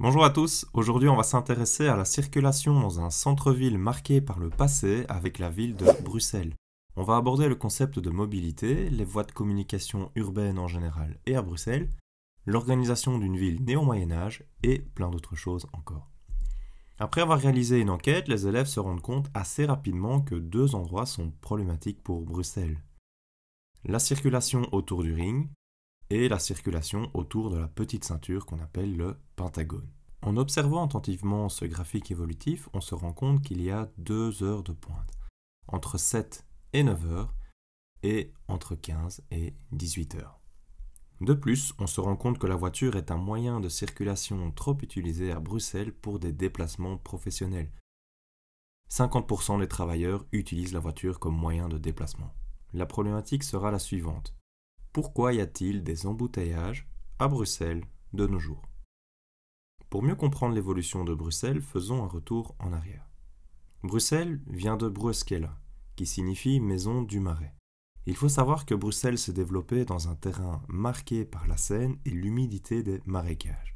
Bonjour à tous, aujourd'hui on va s'intéresser à la circulation dans un centre-ville marqué par le passé avec la ville de Bruxelles. On va aborder le concept de mobilité, les voies de communication urbaines en général et à Bruxelles, l'organisation d'une ville née au Moyen Âge et plein d'autres choses encore. Après avoir réalisé une enquête, les élèves se rendent compte assez rapidement que deux endroits sont problématiques pour Bruxelles. La circulation autour du ring et la circulation autour de la petite ceinture qu'on appelle le pentagone. En observant attentivement ce graphique évolutif, on se rend compte qu'il y a deux heures de pointe, entre 7 et 9 heures, et entre 15 et 18 heures. De plus, on se rend compte que la voiture est un moyen de circulation trop utilisé à Bruxelles pour des déplacements professionnels. 50% des travailleurs utilisent la voiture comme moyen de déplacement. La problématique sera la suivante. Pourquoi y a-t-il des embouteillages à Bruxelles de nos jours Pour mieux comprendre l'évolution de Bruxelles, faisons un retour en arrière. Bruxelles vient de Bruskela, qui signifie maison du marais. Il faut savoir que Bruxelles s'est développée dans un terrain marqué par la Seine et l'humidité des marécages.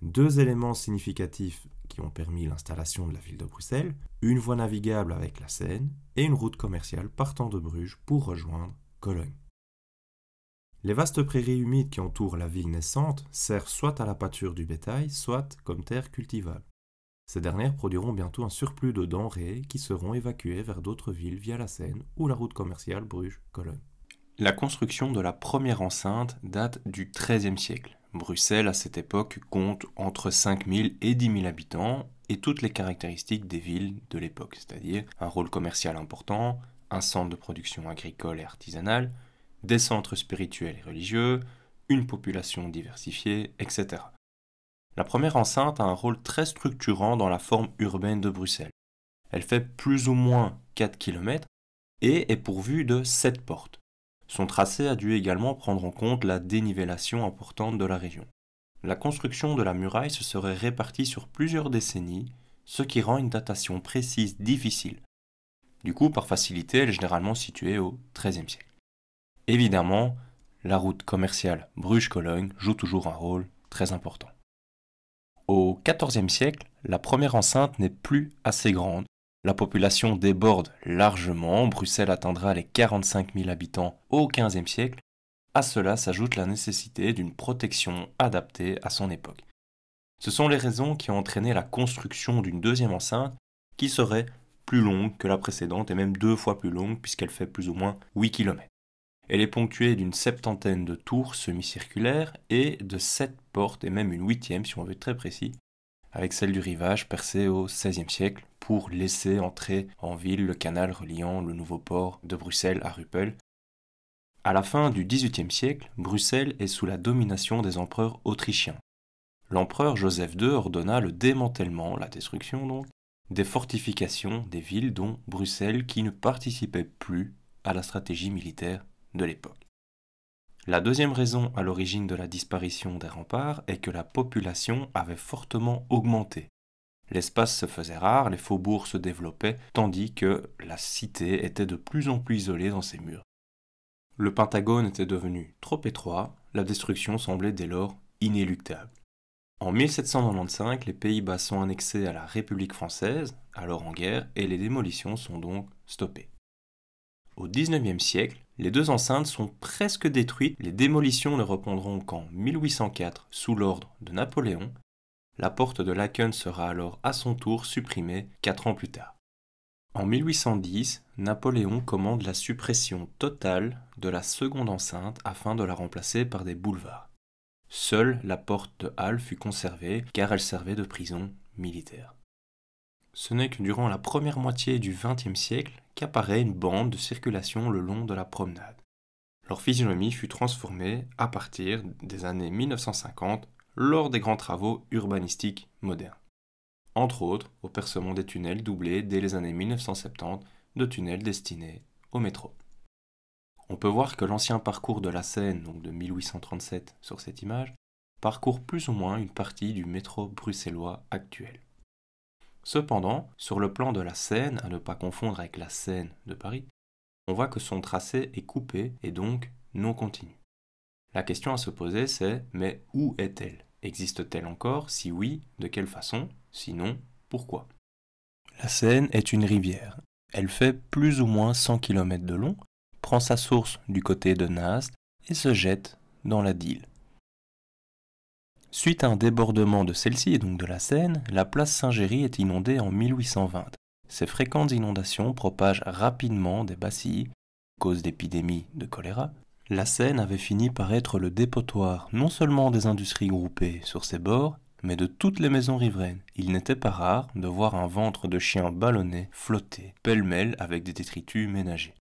Deux éléments significatifs qui ont permis l'installation de la ville de Bruxelles, une voie navigable avec la Seine et une route commerciale partant de Bruges pour rejoindre Cologne. Les vastes prairies humides qui entourent la ville naissante servent soit à la pâture du bétail, soit comme terre cultivable. Ces dernières produiront bientôt un surplus de denrées qui seront évacuées vers d'autres villes via la Seine ou la route commerciale Bruges-Cologne. La construction de la première enceinte date du XIIIe siècle. Bruxelles, à cette époque, compte entre 5000 et 10 000 habitants et toutes les caractéristiques des villes de l'époque, c'est-à-dire un rôle commercial important, un centre de production agricole et artisanale, des centres spirituels et religieux, une population diversifiée, etc. La première enceinte a un rôle très structurant dans la forme urbaine de Bruxelles. Elle fait plus ou moins 4 km et est pourvue de 7 portes. Son tracé a dû également prendre en compte la dénivellation importante de la région. La construction de la muraille se serait répartie sur plusieurs décennies, ce qui rend une datation précise difficile. Du coup, par facilité, elle est généralement située au XIIIe siècle. Évidemment, la route commerciale Bruges-Cologne joue toujours un rôle très important. Au XIVe siècle, la première enceinte n'est plus assez grande. La population déborde largement. Bruxelles atteindra les 45 000 habitants au XVe siècle. À cela s'ajoute la nécessité d'une protection adaptée à son époque. Ce sont les raisons qui ont entraîné la construction d'une deuxième enceinte qui serait plus longue que la précédente et même deux fois plus longue puisqu'elle fait plus ou moins 8 km. Elle est ponctuée d'une septantaine de tours semi-circulaires et de sept portes, et même une huitième si on veut être très précis, avec celle du rivage percée au XVIe siècle pour laisser entrer en ville le canal reliant le nouveau port de Bruxelles à Ruppel. À la fin du XVIIIe siècle, Bruxelles est sous la domination des empereurs autrichiens. L'empereur Joseph II ordonna le démantèlement, la destruction donc, des fortifications des villes dont Bruxelles qui ne participait plus à la stratégie militaire de l'époque. La deuxième raison à l'origine de la disparition des remparts est que la population avait fortement augmenté. L'espace se faisait rare, les faubourgs se développaient, tandis que la cité était de plus en plus isolée dans ses murs. Le Pentagone était devenu trop étroit, la destruction semblait dès lors inéluctable. En 1795, les Pays-Bas sont annexés à la République française, alors en guerre, et les démolitions sont donc stoppées au XIXe siècle, les deux enceintes sont presque détruites, les démolitions ne reprendront qu'en 1804 sous l'ordre de Napoléon, la porte de Laken sera alors à son tour supprimée quatre ans plus tard. En 1810, Napoléon commande la suppression totale de la seconde enceinte afin de la remplacer par des boulevards. Seule la porte de Halle fut conservée car elle servait de prison militaire. Ce n'est que durant la première moitié du XXe siècle qu'apparaît une bande de circulation le long de la promenade. Leur physionomie fut transformée à partir des années 1950 lors des grands travaux urbanistiques modernes. Entre autres, au percement des tunnels doublés dès les années 1970 de tunnels destinés au métro. On peut voir que l'ancien parcours de la Seine, donc de 1837 sur cette image, parcourt plus ou moins une partie du métro bruxellois actuel. Cependant, sur le plan de la Seine, à ne pas confondre avec la Seine de Paris, on voit que son tracé est coupé et donc non continu. La question à se poser c'est mais où est-elle Existe-t-elle encore Si oui, de quelle façon Sinon, pourquoi La Seine est une rivière. Elle fait plus ou moins 100 km de long, prend sa source du côté de Nast et se jette dans la Dyle. Suite à un débordement de celle-ci et donc de la Seine, la place Saint-Géry est inondée en 1820. Ces fréquentes inondations propagent rapidement des bacilles, cause d'épidémies de choléra. La Seine avait fini par être le dépotoir non seulement des industries groupées sur ses bords, mais de toutes les maisons riveraines. Il n'était pas rare de voir un ventre de chien ballonné flotter pêle-mêle avec des détritus ménagers.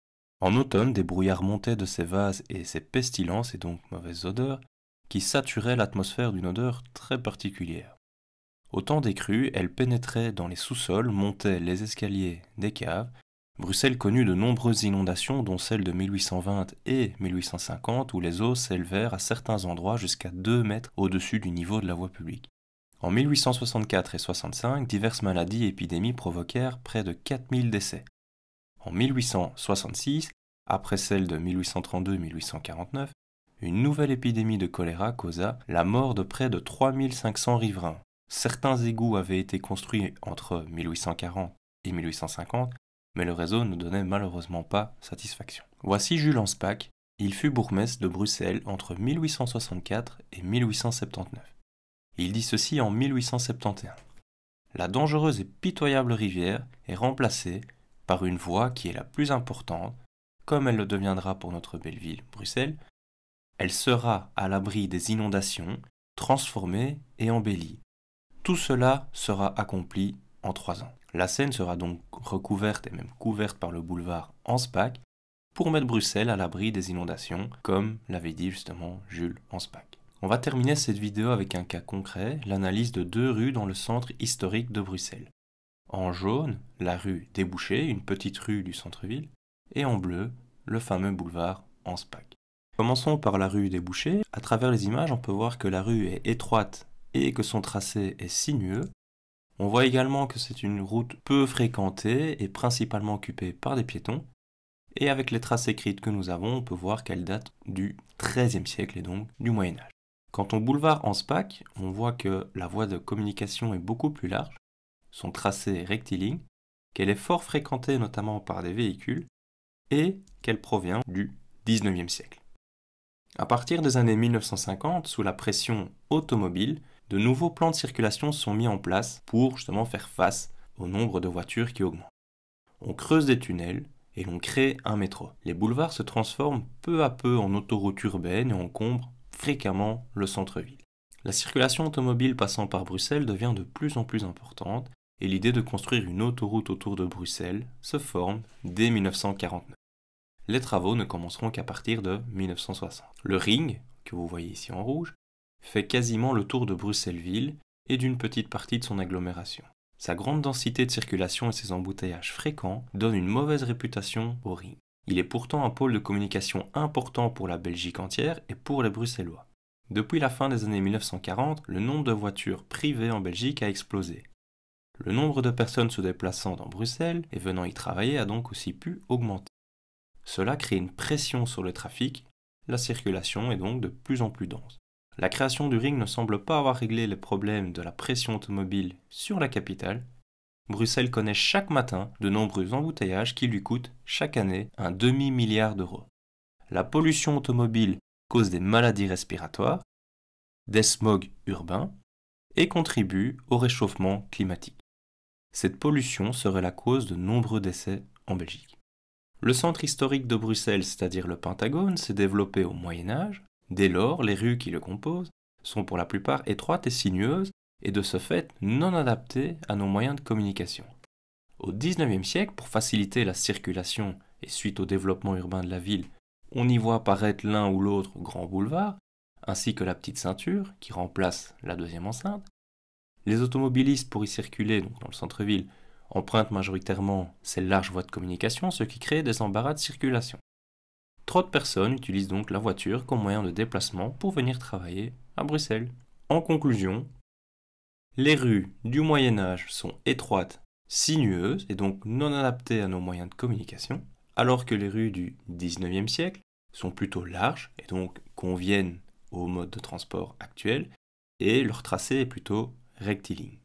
En automne, des brouillards montaient de ces vases et ces pestilences et donc mauvaises odeurs qui saturait l'atmosphère d'une odeur très particulière. Au temps des crues, elles pénétrait dans les sous-sols, montaient les escaliers des caves. Bruxelles connut de nombreuses inondations, dont celles de 1820 et 1850, où les eaux s'élevèrent à certains endroits jusqu'à 2 mètres au-dessus du niveau de la voie publique. En 1864 et 65, diverses maladies et épidémies provoquèrent près de 4000 décès. En 1866, après celles de 1832-1849, une nouvelle épidémie de choléra causa la mort de près de 3500 riverains. Certains égouts avaient été construits entre 1840 et 1850, mais le réseau ne donnait malheureusement pas satisfaction. Voici Jules Anspach, il fut bourgmestre de Bruxelles entre 1864 et 1879. Il dit ceci en 1871. La dangereuse et pitoyable rivière est remplacée par une voie qui est la plus importante, comme elle le deviendra pour notre belle ville, Bruxelles, elle sera à l'abri des inondations, transformée et embellie. Tout cela sera accompli en trois ans. La Seine sera donc recouverte et même couverte par le boulevard Anspach pour mettre Bruxelles à l'abri des inondations, comme l'avait dit justement Jules Anspach. On va terminer cette vidéo avec un cas concret, l'analyse de deux rues dans le centre historique de Bruxelles. En jaune, la rue Débouché, une petite rue du centre-ville, et en bleu, le fameux boulevard Anspach. Commençons par la rue des Bouchers. À travers les images, on peut voir que la rue est étroite et que son tracé est sinueux. On voit également que c'est une route peu fréquentée et principalement occupée par des piétons. Et avec les traces écrites que nous avons, on peut voir qu'elle date du XIIIe siècle et donc du Moyen Âge. Quand on boulevard en SPAC, on voit que la voie de communication est beaucoup plus large, son tracé est rectiligne, qu'elle est fort fréquentée notamment par des véhicules et qu'elle provient du XIXe siècle. À partir des années 1950, sous la pression automobile, de nouveaux plans de circulation sont mis en place pour justement faire face au nombre de voitures qui augmentent. On creuse des tunnels et l'on crée un métro. Les boulevards se transforment peu à peu en autoroutes urbaines et encombrent fréquemment le centre-ville. La circulation automobile passant par Bruxelles devient de plus en plus importante et l'idée de construire une autoroute autour de Bruxelles se forme dès 1949 les travaux ne commenceront qu'à partir de 1960. Le ring, que vous voyez ici en rouge, fait quasiment le tour de Bruxelles-Ville et d'une petite partie de son agglomération. Sa grande densité de circulation et ses embouteillages fréquents donnent une mauvaise réputation au ring. Il est pourtant un pôle de communication important pour la Belgique entière et pour les Bruxellois. Depuis la fin des années 1940, le nombre de voitures privées en Belgique a explosé. Le nombre de personnes se déplaçant dans Bruxelles et venant y travailler a donc aussi pu augmenter. Cela crée une pression sur le trafic, la circulation est donc de plus en plus dense. La création du ring ne semble pas avoir réglé les problèmes de la pression automobile sur la capitale. Bruxelles connaît chaque matin de nombreux embouteillages qui lui coûtent chaque année un demi-milliard d'euros. La pollution automobile cause des maladies respiratoires, des smogs urbains et contribue au réchauffement climatique. Cette pollution serait la cause de nombreux décès en Belgique. Le centre historique de Bruxelles, c'est-à-dire le Pentagone, s'est développé au Moyen Âge. Dès lors, les rues qui le composent sont pour la plupart étroites et sinueuses et de ce fait non adaptées à nos moyens de communication. Au XIXe siècle, pour faciliter la circulation et suite au développement urbain de la ville, on y voit apparaître l'un ou l'autre grand boulevard, ainsi que la petite ceinture qui remplace la deuxième enceinte. Les automobilistes pour y circuler donc dans le centre-ville empruntent majoritairement ces larges voies de communication, ce qui crée des embarras de circulation. Trop de personnes utilisent donc la voiture comme moyen de déplacement pour venir travailler à Bruxelles. En conclusion, les rues du Moyen Âge sont étroites, sinueuses et donc non adaptées à nos moyens de communication, alors que les rues du XIXe siècle sont plutôt larges et donc conviennent au mode de transport actuel, et leur tracé est plutôt rectiligne.